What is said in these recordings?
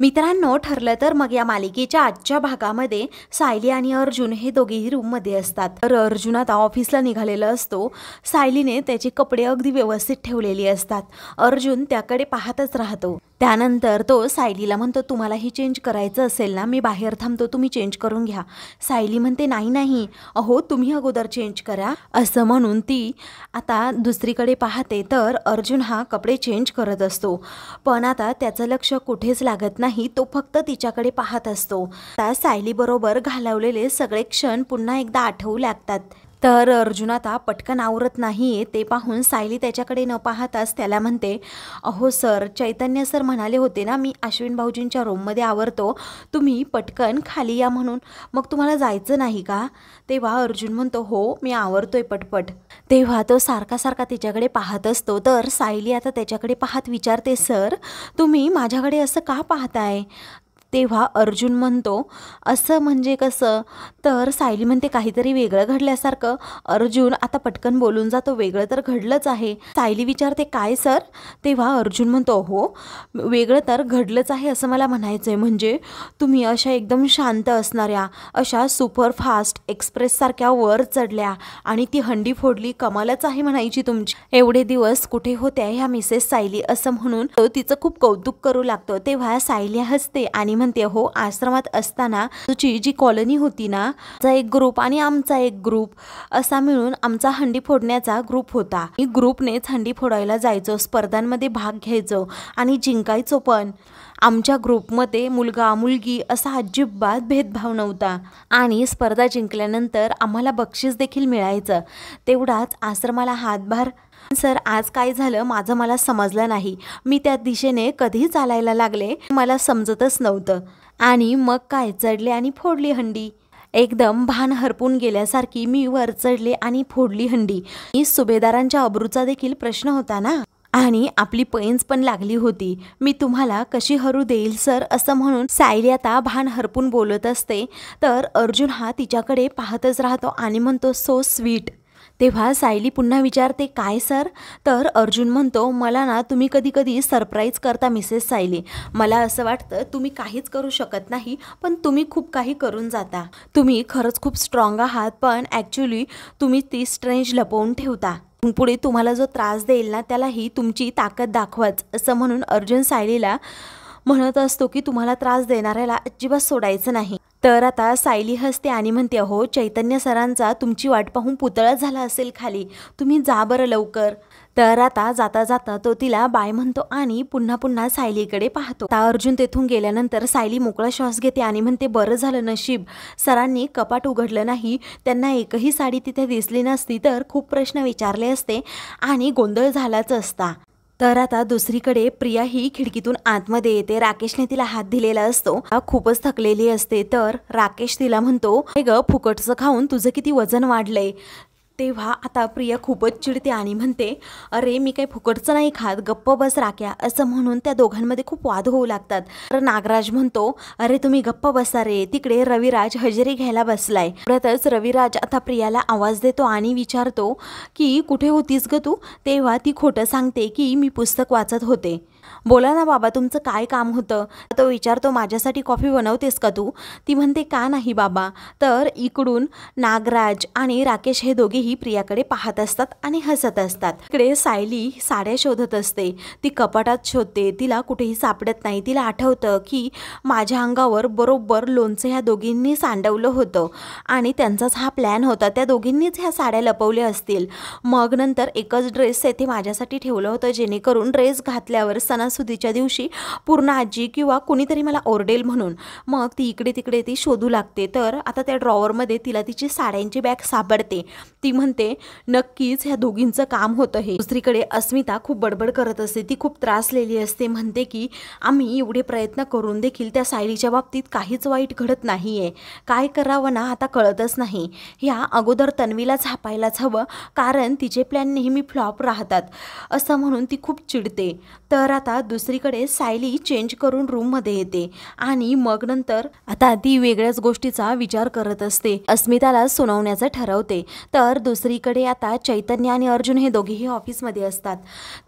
मित्रांनो ठरलं तर मग या मालिकेच्या आजच्या भागामध्ये सायली आणि अर्जुन हे दोघेही रूममध्ये असतात तर अर्जुन आता ऑफिसला निघालेला असतो सायलीने त्याचे कपडे अगदी व्यवस्थित ठेवलेले असतात अर्जुन त्याकडे पाहतच राहतो त्यानंतर तो सायलीला म्हणतो तुम्हाला ही चेंज करायचं असेल ना मी बाहेर थांबतो तुम्ही चेंज करून घ्या सायली म्हणते नाही नाही अहो तुम्ही अगोदर चेंज करा असं म्हणून ती आता दुसरीकडे पाहते तर अर्जुन हा कपडे चेंज करत असतो पण आता त्याचं लक्ष कुठेच लागत नाही तो फक्त तिच्याकडे पाहत असतो आता सायलीबरोबर घालवलेले सगळे क्षण पुन्हा एकदा आठवू लागतात तर अर्जुन आता पटकन आवरत नाही ते पाहून सायली त्याच्याकडे न पाहताच त्याला म्हणते अहो सर चैतन्य सर म्हणाले होते ना मी अश्विन भाऊजींच्या रूममध्ये आवरतो तुम्ही पटकन खाली या म्हणून मग तुम्हाला जायचं नाही का तेव्हा अर्जुन म्हणतो हो मी आवरतोय पटपट तेव्हा तो सारखा सारखा त्याच्याकडे पाहत असतो तर सायली आता त्याच्याकडे पाहत विचारते सर तुम्ही माझ्याकडे असं का पाहताय तेव्हा अर्जुन म्हणतो असं म्हणजे कसं तर सायली म्हणते काहीतरी वेगळं घडल्यासारखं अर्जुन आता पटकन बोलून जातो वेगळं तर घडलंच आहे सायली विचारते काय सर तेव्हा अर्जुन म्हणतो हो वेगळं तर घडलंच आहे असं मला म्हणायचं आहे म्हणजे तुम्ही अशा एकदम शांत असणाऱ्या अशा सुपरफास्ट एक्सप्रेससारख्या वर चढल्या आणि ती हंडी फोडली कमालच आहे म्हणायची तुमची एवढे दिवस कुठे होत्या ह्या मिसेस सायली असं म्हणून तिचं खूप कौतुक करू लागतो तेव्हा सायली हसते आणि म्हणते हो आश्रमात असताना तुझी जी कॉलनी होती ना चा एक ग्रुप आणि आमचा एक ग्रुप असा मिळून आमचा हंडी फोडण्याचा ग्रुप होता ग्रुपनेच हंडी फोडायला जायचो स्पर्धांमध्ये भाग घ्यायचो आणि जिंकायचो पण आमच्या ग्रुपमध्ये मुलगा मुलगी असा अजिबात भेदभाव नव्हता आणि स्पर्धा जिंकल्यानंतर आम्हाला बक्षीस देखील मिळायचं तेवढाच आश्रमाला हातभार सर आज काय झालं माझं मला समजलं नाही मी त्या दिशेने कधी चालायला लागले मला समजतच नव्हतं आणि मग काय चढले आणि फोडली हंडी एकदम भान हरपून गेल्यासारखी मी वर चढले आणि फोडली हंडी सुभेदारांच्या अब्रूचा देखील प्रश्न होता ना आणि आपली पैंज पण लागली होती मी तुम्हाला कशी हरू देईल सर असं म्हणून सायली आता भान हरपून बोलत असते तर अर्जुन हा तिच्याकडे पाहतच राहतो आणि म्हणतो सो स्वीट तेव्हा सायली पुन्हा विचारते काय सर तर अर्जुन म्हणतो मला ना तुम्ही कधी कधी सरप्राईज करता मिसेस सायली मला असं वाटतं तुम्ही काहीच करू शकत नाही पण तुम्ही खूप काही करून जाता तुम्ही खरंच खूप स्ट्रॉंग आहात पण ॲक्च्युली तुम्ही ती स्ट्रेंज लपवून ठेवता पुढे तुम्हाला जो त्रास देईल ना त्यालाही तुमची ताकद दाखवाच असं म्हणून अर्जुन सायलीला म्हणत असतो की तुम्हाला त्रास देणाऱ्याला अजिबात सोडायचं नाही तर आता सायली हसते आणि म्हणते अहो चैतन्य सरांचा तुमची वाट पाहून पुतळा झाला असेल खाली तुम्ही जा बरं लवकर तर आता जाता जाता तो तिला बाय म्हणतो आणि पुन्हा पुन्हा सायलीकडे पाहतो आता अर्जुन तेथून गेल्यानंतर सायली मोकळा श्वास घेते आणि म्हणते बरं झालं नशीब सरांनी कपाट उघडलं नाही त्यांना एकही साडी तिथे दिसली नसती तर खूप प्रश्न विचारले असते आणि गोंधळ झालाच असता तर आता दुसरीकडे प्रिया ही खिडकीतून आतमध्ये येते राकेशने तिला हात दिलेला असतो खूपच थकलेली असते तर राकेश तिला म्हणतो हे ग फुकटचं खाऊन तुझं किती वजन वाढलंय तेव्हा आता प्रिया खूपच चिडते आणि म्हणते अरे मी काही फुकटचं नाही खात गप्प बस राख्या असं म्हणून त्या दोघांमध्ये खूप वाद होऊ लागतात तर नागराज म्हणतो अरे तुम्ही गप्प बसा रे तिकडे रविराज हजेरी घ्यायला बसलाय परतच रविराज आता प्रियाला आवाज देतो आणि विचारतो की कुठे होतीस ग तू तेव्हा ती खोटं सांगते की मी पुस्तक वाचत होते बोला ना बाबा तुमचं काय काम होतं तो विचारतो माझ्यासाठी कॉफी बनवतेस का तू ती म्हणते का नाही बाबा तर इकडून नागराज आणि राकेश हे दोघेही प्रियाकडे पाहत असतात आणि हसत असतात इकडे सायली साड्या शोधत असते ती कपाटात शोधते तिला कुठेही सापडत नाही तिला आठवतं की माझ्या अंगावर बरोबर लोणचं ह्या दोघींनी सांडवलं होतं आणि त्यांचाच हा प्लॅन होता त्या दोघींनीच ह्या साड्या लपवल्या असतील मग नंतर एकच ड्रेस येथे माझ्यासाठी ठेवलं होतं जेणेकरून ड्रेस घातल्यावर सणास सणासुदीच्या दिवशी पूर्ण आजी किंवा कुणीतरी मला ओरडेल म्हणून मग ती इकडे तिकडे ती शोधू लागते तर आता त्या ड्रॉवरमध्ये तिला तिची साड्यांची बॅग सापडते ती म्हणते नक्कीच ह्या दोघींचं काम होतं हे दुसरीकडे अस्मिता खूप बडबड करत असते ती खूप त्रासलेली असते म्हणते की आम्ही एवढे प्रयत्न करून देखील त्या सायलीच्या बाबतीत काहीच वाईट घडत नाही आहे काय करावं ना आता कळतच नाही ह्या अगोदर तन्वीला झापायलाच हवं कारण तिचे प्लॅन नेहमी फ्लॉप राहतात असं म्हणून ती खूप चिडते तर आता दुसरीकडे सायली चेंज करून रूममध्ये येते आणि मग नंतर आता ती वेगळ्याच गोष्टीचा विचार करत असते अस्मिताला सुनावण्याचं ठरवते तर दुसरीकडे आता चैतन्य आणि अर्जुन हे दोघेही ऑफिसमध्ये असतात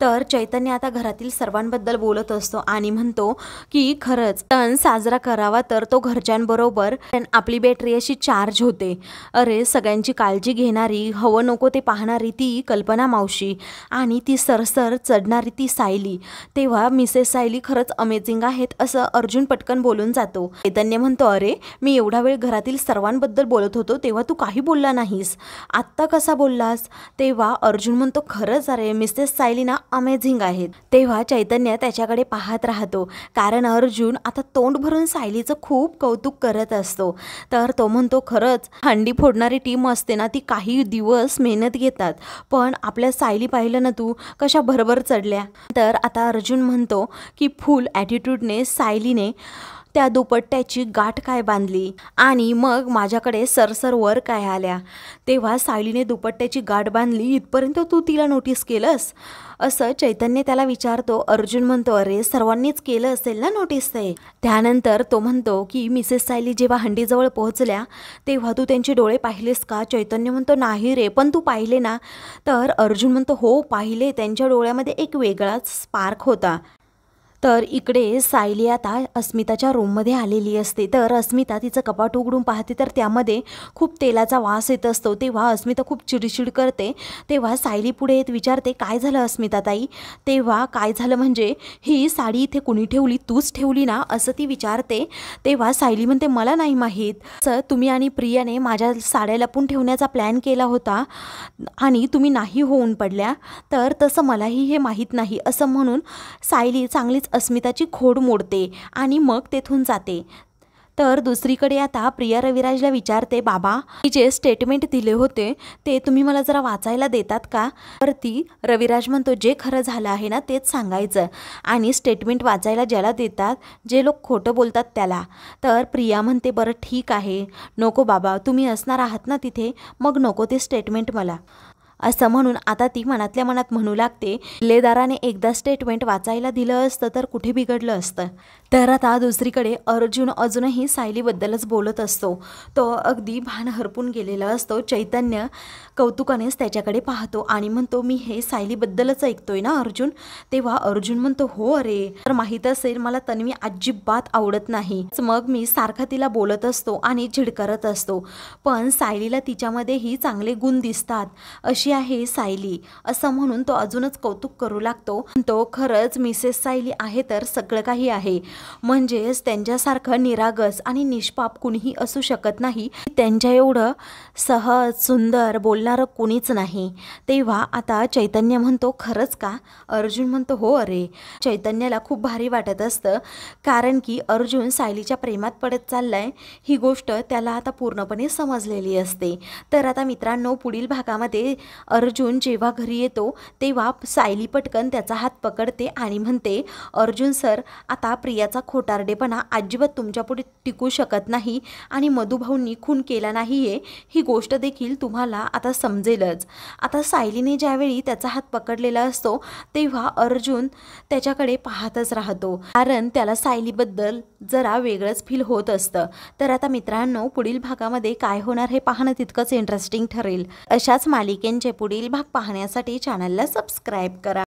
तर चैतन्य आता घरातील सर्वांबद्दल बोलत असतो आणि म्हणतो की खरंच सण साजरा करावा तर तो घरच्यांबरोबर आपली बॅटरी अशी चार्ज होते अरे सगळ्यांची काळजी घेणारी हवं नको ते पाहणारी ती कल्पना मावशी आणि ती सरसर चढणारी ती सायली तेव्हा मिसेस सायली खरंच अमेझिंग आहेत असं अर्जुन पटकन बोलून जातो चैतन्य म्हणतो अरे मी एवढा वेळ घरातील सर्वांबद्दल बोलत होतो तेव्हा तू काही बोलला नाहीस आत्ता कसा बोललास तेव्हा अर्जुन म्हणतो खरंच अरे मिसेस सायली ना अमेझिंग आहेत तेव्हा चैतन्य त्याच्याकडे पाहत राहतो कारण अर्जुन आता तोंड भरून सायलीचं खूप कौतुक करत असतो तर तो म्हणतो खरंच हंडी फोडणारी टीम असते ना ती काही दिवस मेहनत घेतात पण आपल्या सायली पाहिलं ना तू कशा भरभर चढल्या तर आता अर्जुन म्हणतो की फुल ॲटिट्यूडने सायलीने त्या दुपट्ट्याची गाठ काय बांधली आणि मग माझ्याकडे सरसर वर काय आल्या तेव्हा सायलीने दुपट्ट्याची गाठ बांधली इथपर्यंत तू तिला नोटीस केलंस असं चैतन्य त्याला विचारतो अर्जुन म्हणतो अरे सर्वांनीच केलं असेल ना नोटीस ते त्यानंतर तो म्हणतो की मिसेस सायली जेव्हा हंडीजवळ पोहोचल्या तेव्हा तू त्यांचे डोळे पाहिलेस का चैतन्य म्हणतो नाही रे पण तू पाहिले ना तर अर्जुन म्हणतो हो पाहिले त्यांच्या डोळ्यामध्ये एक वेगळाच स्पार्क होता तर इकडे सायली आता अस्मिताच्या रूममध्ये आलेली असते तर अस्मिता तिचं कपाट उघडून पाहते तर त्यामध्ये खूप तेलाचा वास येत असतो तेव्हा अस्मिता खूप चिडचिड करते तेव्हा सायली पुढे येत विचारते काय झालं अस्मिता ताई तेव्हा काय झालं म्हणजे ही साडी इथे कुणी ठेवली तूच ठेवली ना असं ती विचारते तेव्हा सायली म्हणते मला नाही माहीत सर तुम्ही आणि प्रियाने माझ्या साड्या लपून ठेवण्याचा प्लॅन केला होता आणि तुम्ही नाही होऊन पडल्या तर तसं मलाही हे माहीत नाही असं म्हणून सायली चांगलीच अस्मिताची खोड मोडते आणि मग तेथून जाते तर दुसरीकडे आता प्रिया रविराजला विचारते बाबा मी जे स्टेटमेंट दिले होते ते तुम्ही मला जरा वाचायला देतात का तर ती रविराज म्हणतो जे खरं झालं आहे ना तेच सांगायचं आणि स्टेटमेंट वाचायला ज्याला देतात जे लोक खोटं बोलतात त्याला तर प्रिया म्हणते बरं ठीक आहे नको बाबा तुम्ही असणार आहात ना तिथे मग नको ते स्टेटमेंट मला असं म्हणून आता ती मनातल्या मनात म्हणू लागते लेदाराने एकदा स्टेटमेंट वाचायला दिलं असतं तर कुठे बिघडलं असतं तर आता दुसरीकडे अर्जुन अजूनही सायलीबद्दलच बोलत असतो तो अगदी भान हरपून गेलेला असतो चैतन्य कौतुकानेच त्याच्याकडे पाहतो आणि म्हणतो मी हे सायलीबद्दलच ऐकतोय ना अर्जुन तेव्हा अर्जुन म्हणतो हो अरे तर माहीत असेल मला तन्वी अजिबात आवडत नाही मग मी सारखा तिला बोलत असतो आणि झिडकारत असतो पण सायलीला तिच्यामध्येही चांगले गुण दिसतात अशी कशी आहे सायली असं म्हणून तो अजूनच कौतुक करू लागतो तो खरंच मिसेस सायली आहे तर सगळं काही आहे म्हणजेच त्यांच्यासारखं निरागस आणि निष्पाप कुणीही असू शकत नाही त्यांच्या एवढं सहज सुंदर बोलणारं कुणीच नाही तेव्हा आता चैतन्य म्हणतो खरंच का अर्जुन म्हणतो हो अरे चैतन्याला खूप भारी वाटत असतं कारण की अर्जुन सायलीच्या प्रेमात पडत चाललाय ही गोष्ट त्याला आता पूर्णपणे समजलेली असते तर आता मित्रांनो पुढील भागामध्ये अर्जुन जेव्हा घरी येतो तेव्हा सायली पटकन त्याचा हात पकडते आणि म्हणते अर्जुन सर आता प्रियाचा खोटारडेपणा अजिबात तुमच्यापुढे टिकू शकत नाही आणि मधुभाऊंनी खून केला नाही आहे ही गोष्ट देखील तुम्हाला आता समजेलच आता सायलीने ज्यावेळी त्याचा हात पकडलेला असतो तेव्हा अर्जुन त्याच्याकडे पाहतच राहतो कारण त्याला सायलीबद्दल जरा वेगळंच फील होत असतं तर आता मित्रांनो पुढील भागामध्ये काय होणार हे पाहणं तितकंच इंटरेस्टिंग ठरेल अशाच मालिकेंच्या पुढील भाग पाहण्यासाठी चॅनलला सबस्क्राईब करा